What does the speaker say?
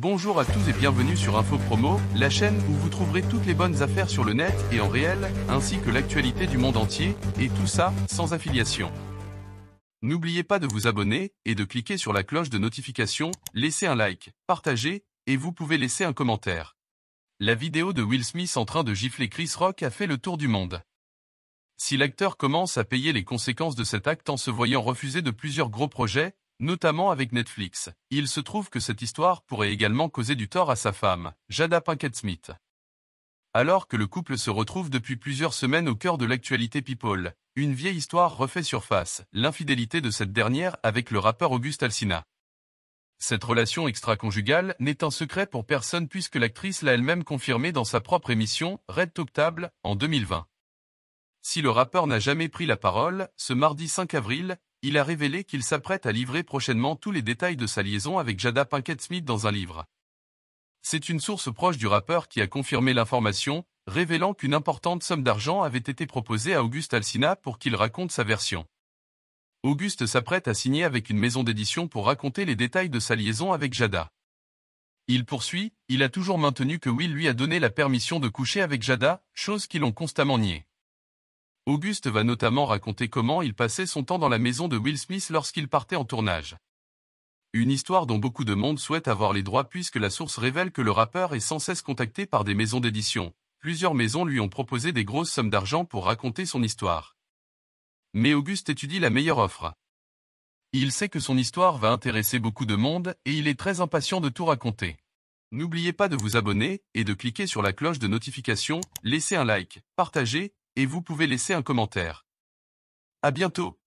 Bonjour à tous et bienvenue sur Info Promo, la chaîne où vous trouverez toutes les bonnes affaires sur le net et en réel, ainsi que l'actualité du monde entier, et tout ça sans affiliation. N'oubliez pas de vous abonner et de cliquer sur la cloche de notification, laissez un like, partagez, et vous pouvez laisser un commentaire. La vidéo de Will Smith en train de gifler Chris Rock a fait le tour du monde. Si l'acteur commence à payer les conséquences de cet acte en se voyant refuser de plusieurs gros projets, notamment avec Netflix. Il se trouve que cette histoire pourrait également causer du tort à sa femme, Jada Pinkett Smith. Alors que le couple se retrouve depuis plusieurs semaines au cœur de l'actualité People, une vieille histoire refait surface, l'infidélité de cette dernière avec le rappeur Auguste Alsina. Cette relation extra-conjugale n'est un secret pour personne puisque l'actrice l'a elle-même confirmée dans sa propre émission, Red Talk Table, en 2020. Si le rappeur n'a jamais pris la parole, ce mardi 5 avril, il a révélé qu'il s'apprête à livrer prochainement tous les détails de sa liaison avec Jada Pinkett Smith dans un livre. C'est une source proche du rappeur qui a confirmé l'information, révélant qu'une importante somme d'argent avait été proposée à Auguste Alsina pour qu'il raconte sa version. Auguste s'apprête à signer avec une maison d'édition pour raconter les détails de sa liaison avec Jada. Il poursuit, il a toujours maintenu que Will lui a donné la permission de coucher avec Jada, chose qu'ils ont constamment niée. Auguste va notamment raconter comment il passait son temps dans la maison de Will Smith lorsqu'il partait en tournage. Une histoire dont beaucoup de monde souhaite avoir les droits puisque la source révèle que le rappeur est sans cesse contacté par des maisons d'édition. Plusieurs maisons lui ont proposé des grosses sommes d'argent pour raconter son histoire. Mais Auguste étudie la meilleure offre. Il sait que son histoire va intéresser beaucoup de monde et il est très impatient de tout raconter. N'oubliez pas de vous abonner et de cliquer sur la cloche de notification, laisser un like, partager et vous pouvez laisser un commentaire. À bientôt